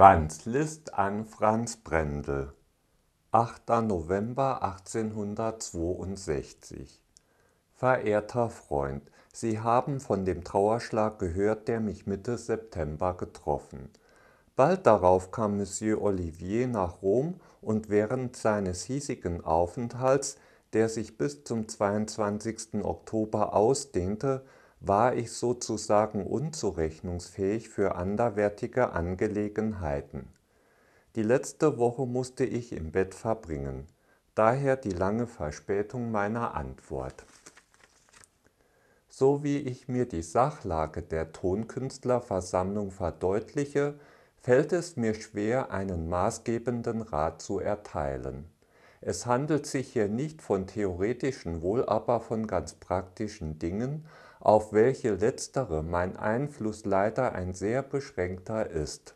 Franz Liszt an Franz Brendel 8. November 1862 Verehrter Freund, Sie haben von dem Trauerschlag gehört, der mich Mitte September getroffen. Bald darauf kam Monsieur Olivier nach Rom und während seines hiesigen Aufenthalts, der sich bis zum 22. Oktober ausdehnte, war ich sozusagen unzurechnungsfähig für anderwärtige Angelegenheiten. Die letzte Woche musste ich im Bett verbringen, daher die lange Verspätung meiner Antwort. So wie ich mir die Sachlage der Tonkünstlerversammlung verdeutliche, fällt es mir schwer, einen maßgebenden Rat zu erteilen. Es handelt sich hier nicht von theoretischen, wohl aber von ganz praktischen Dingen, auf welche letztere mein Einfluss leider ein sehr beschränkter ist.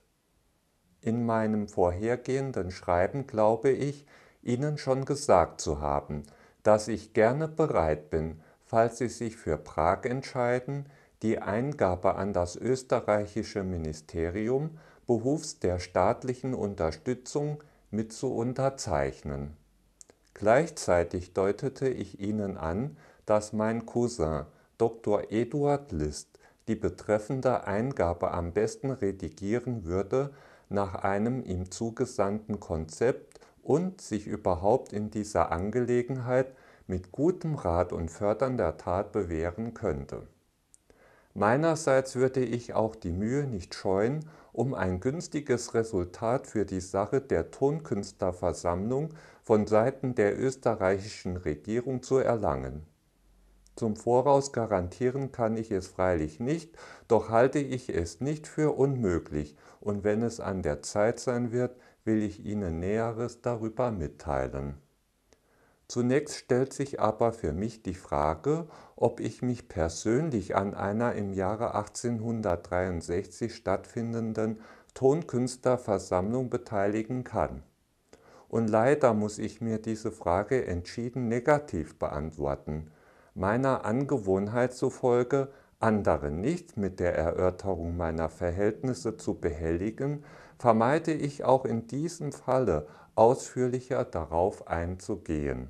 In meinem vorhergehenden Schreiben glaube ich, Ihnen schon gesagt zu haben, dass ich gerne bereit bin, falls Sie sich für Prag entscheiden, die Eingabe an das österreichische Ministerium behufs der staatlichen Unterstützung mit zu unterzeichnen. Gleichzeitig deutete ich Ihnen an, dass mein Cousin Dr. Eduard List die betreffende Eingabe am besten redigieren würde nach einem ihm zugesandten Konzept und sich überhaupt in dieser Angelegenheit mit gutem Rat und fördernder Tat bewähren könnte. Meinerseits würde ich auch die Mühe nicht scheuen, um ein günstiges Resultat für die Sache der Tonkünstlerversammlung von Seiten der österreichischen Regierung zu erlangen zum Voraus garantieren kann ich es freilich nicht, doch halte ich es nicht für unmöglich, und wenn es an der Zeit sein wird, will ich Ihnen Näheres darüber mitteilen. Zunächst stellt sich aber für mich die Frage, ob ich mich persönlich an einer im Jahre 1863 stattfindenden Tonkünstlerversammlung beteiligen kann. Und leider muss ich mir diese Frage entschieden negativ beantworten meiner Angewohnheit zufolge andere nicht mit der Erörterung meiner Verhältnisse zu behelligen, vermeide ich auch in diesem Falle ausführlicher darauf einzugehen.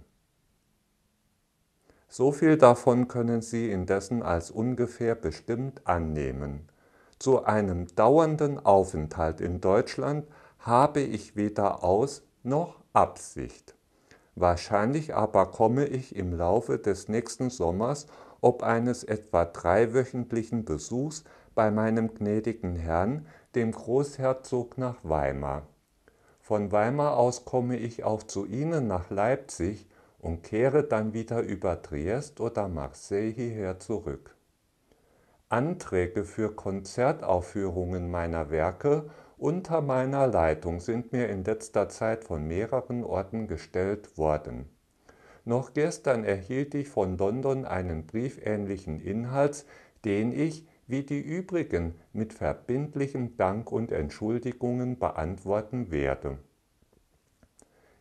So viel davon können Sie indessen als ungefähr bestimmt annehmen. Zu einem dauernden Aufenthalt in Deutschland habe ich weder Aus noch Absicht. Wahrscheinlich aber komme ich im Laufe des nächsten Sommers ob eines etwa dreiwöchentlichen Besuchs bei meinem gnädigen Herrn, dem Großherzog nach Weimar. Von Weimar aus komme ich auch zu Ihnen nach Leipzig und kehre dann wieder über Triest oder Marseille hierher zurück. Anträge für Konzertaufführungen meiner Werke unter meiner Leitung sind mir in letzter Zeit von mehreren Orten gestellt worden. Noch gestern erhielt ich von London einen Brief ähnlichen Inhalts, den ich, wie die übrigen, mit verbindlichem Dank und Entschuldigungen beantworten werde.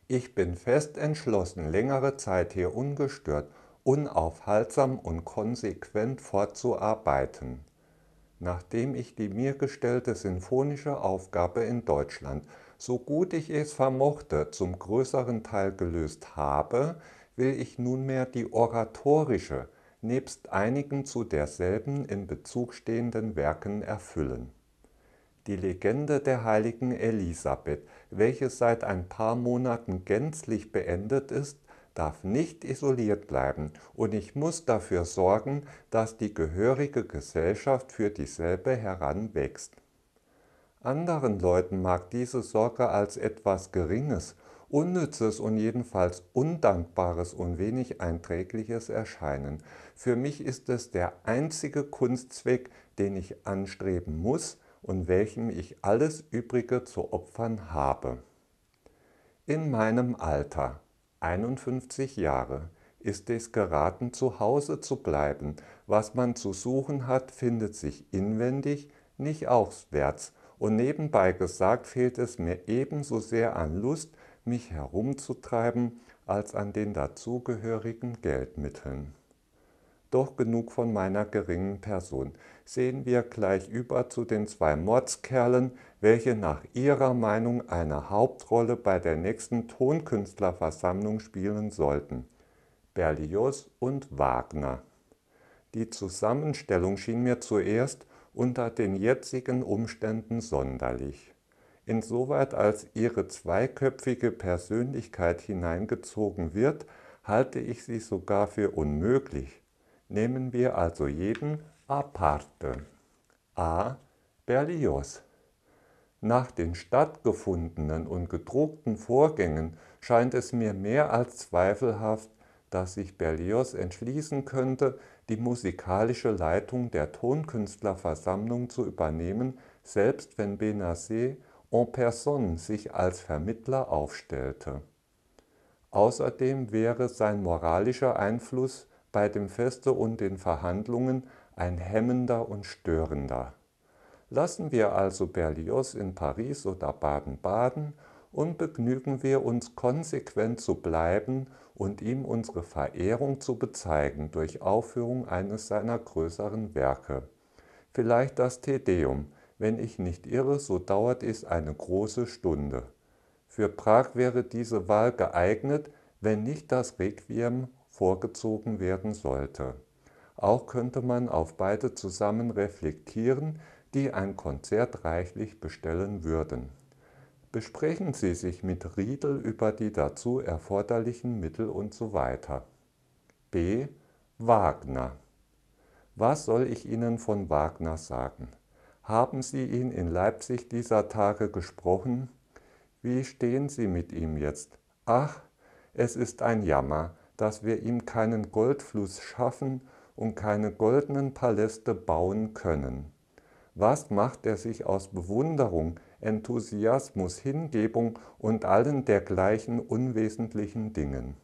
Ich bin fest entschlossen, längere Zeit hier ungestört, unaufhaltsam und konsequent fortzuarbeiten nachdem ich die mir gestellte sinfonische Aufgabe in Deutschland, so gut ich es vermochte, zum größeren Teil gelöst habe, will ich nunmehr die oratorische, nebst einigen zu derselben in Bezug stehenden Werken erfüllen. Die Legende der heiligen Elisabeth, welche seit ein paar Monaten gänzlich beendet ist, darf nicht isoliert bleiben und ich muss dafür sorgen, dass die gehörige Gesellschaft für dieselbe heranwächst. Anderen Leuten mag diese Sorge als etwas Geringes, Unnützes und jedenfalls Undankbares und wenig Einträgliches erscheinen. Für mich ist es der einzige Kunstzweck, den ich anstreben muss und welchem ich alles Übrige zu opfern habe. In meinem Alter 51 Jahre ist es geraten, zu Hause zu bleiben. Was man zu suchen hat, findet sich inwendig, nicht auswärts. Und nebenbei gesagt fehlt es mir ebenso sehr an Lust, mich herumzutreiben, als an den dazugehörigen Geldmitteln. Doch genug von meiner geringen Person. Sehen wir gleich über zu den zwei Mordskerlen, welche nach ihrer Meinung eine Hauptrolle bei der nächsten Tonkünstlerversammlung spielen sollten, Berlioz und Wagner. Die Zusammenstellung schien mir zuerst unter den jetzigen Umständen sonderlich. Insoweit als ihre zweiköpfige Persönlichkeit hineingezogen wird, halte ich sie sogar für unmöglich. Nehmen wir also jeden aparte. A. Berlioz nach den stattgefundenen und gedruckten Vorgängen scheint es mir mehr als zweifelhaft, dass sich Berlioz entschließen könnte, die musikalische Leitung der Tonkünstlerversammlung zu übernehmen, selbst wenn Benassé en personne sich als Vermittler aufstellte. Außerdem wäre sein moralischer Einfluss bei dem Feste und den Verhandlungen ein hemmender und störender Lassen wir also Berlioz in Paris oder Baden-Baden und begnügen wir uns konsequent zu bleiben und ihm unsere Verehrung zu bezeigen durch Aufführung eines seiner größeren Werke. Vielleicht das Tedeum, wenn ich nicht irre, so dauert es eine große Stunde. Für Prag wäre diese Wahl geeignet, wenn nicht das Requiem vorgezogen werden sollte. Auch könnte man auf beide zusammen reflektieren, die ein Konzert reichlich bestellen würden. Besprechen Sie sich mit Riedel über die dazu erforderlichen Mittel und so weiter. B. Wagner. Was soll ich Ihnen von Wagner sagen? Haben Sie ihn in Leipzig dieser Tage gesprochen? Wie stehen Sie mit ihm jetzt? Ach, es ist ein Jammer, dass wir ihm keinen Goldfluss schaffen und keine goldenen Paläste bauen können. Was macht er sich aus Bewunderung, Enthusiasmus, Hingebung und allen dergleichen unwesentlichen Dingen?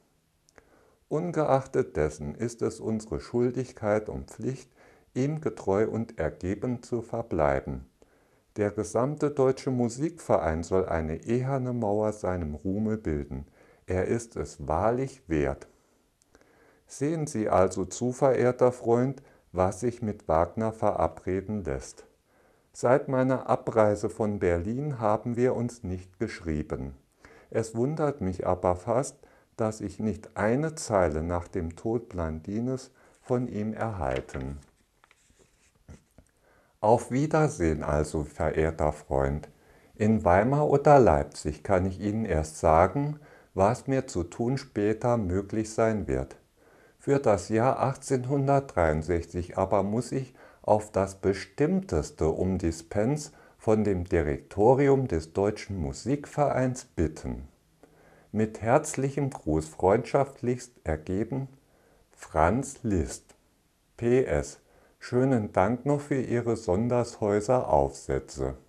Ungeachtet dessen ist es unsere Schuldigkeit und Pflicht, ihm getreu und ergeben zu verbleiben. Der gesamte deutsche Musikverein soll eine eherne Mauer seinem Ruhme bilden. Er ist es wahrlich wert. Sehen Sie also zu, verehrter Freund, was sich mit Wagner verabreden lässt. Seit meiner Abreise von Berlin haben wir uns nicht geschrieben. Es wundert mich aber fast, dass ich nicht eine Zeile nach dem Tod Blandines von ihm erhalten. Auf Wiedersehen also, verehrter Freund. In Weimar oder Leipzig kann ich Ihnen erst sagen, was mir zu tun später möglich sein wird. Für das Jahr 1863 aber muss ich auf das Bestimmteste um Dispens von dem Direktorium des Deutschen Musikvereins bitten. Mit herzlichem Gruß freundschaftlichst ergeben Franz Liszt. PS. Schönen Dank noch für Ihre Sondershäuseraufsätze. Aufsätze.